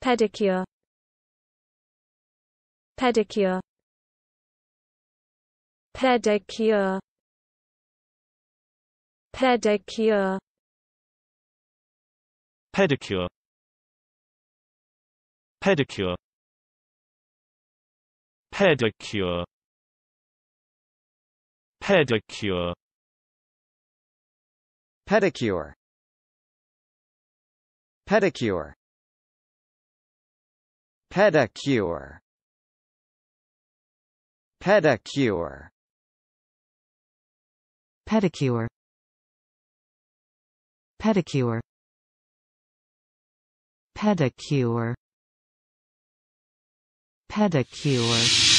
pedicure pedicure pedicure pedicure pedicure pedicure pedicure pedicure pedicure pedicure pedicure pedicure pedicure pedicure pedicure pedicure